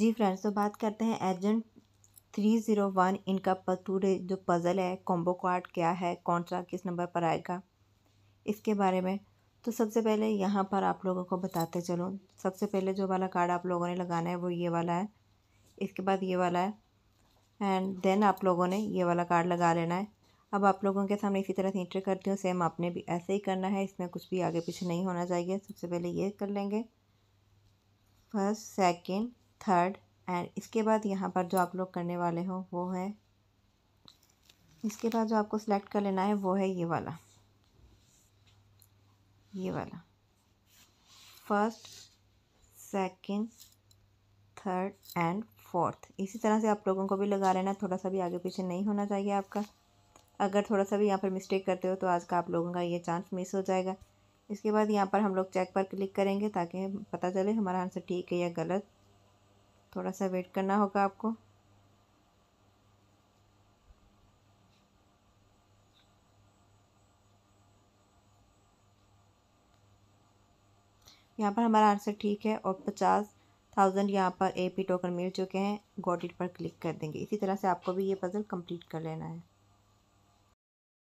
जी friends तो बात करते हैं एजेंट थ्री ज़ीरो वन इनका पूरे जो पज़ल है कॉम्बो कार्ड क्या है कौन सा किस नंबर पर आएगा इसके बारे में तो सबसे पहले यहाँ पर आप लोगों को बताते चलो सबसे पहले जो वाला कार्ड आप लोगों ने लगाना है वो ये वाला है इसके बाद ये वाला है एंड देन आप लोगों ने ये वाला कार्ड लगा लेना है अब आप लोगों के सामने इसी तरह से इंटर करती हूँ सेम आपने भी ऐसे ही करना है इसमें कुछ भी आगे पीछे नहीं होना चाहिए सबसे पहले ये कर लेंगे फर्स्ट सेकेंड थर्ड एंड इसके बाद यहाँ पर जो आप लोग करने वाले हो वो है इसके बाद जो आपको सिलेक्ट कर लेना है वो है ये वाला ये वाला first second third and fourth इसी तरह से आप लोगों को भी लगा लेना थोड़ा सा भी आगे पीछे नहीं होना चाहिए आपका अगर थोड़ा सा भी यहाँ पर मिस्टेक करते हो तो आज का आप लोगों का ये चांस मिस हो जाएगा इसके बाद यहाँ पर हम लोग चेक पर क्लिक करेंगे ताकि पता चले हमारा आंसर ठीक है या गलत थोड़ा सा वेट करना होगा आपको यहाँ पर हमारा आंसर ठीक है और पचास थाउजेंड यहाँ पर एपी टोकन मिल चुके हैं गॉड इट पर क्लिक कर देंगे इसी तरह से आपको भी ये पज़ल कंप्लीट कर लेना है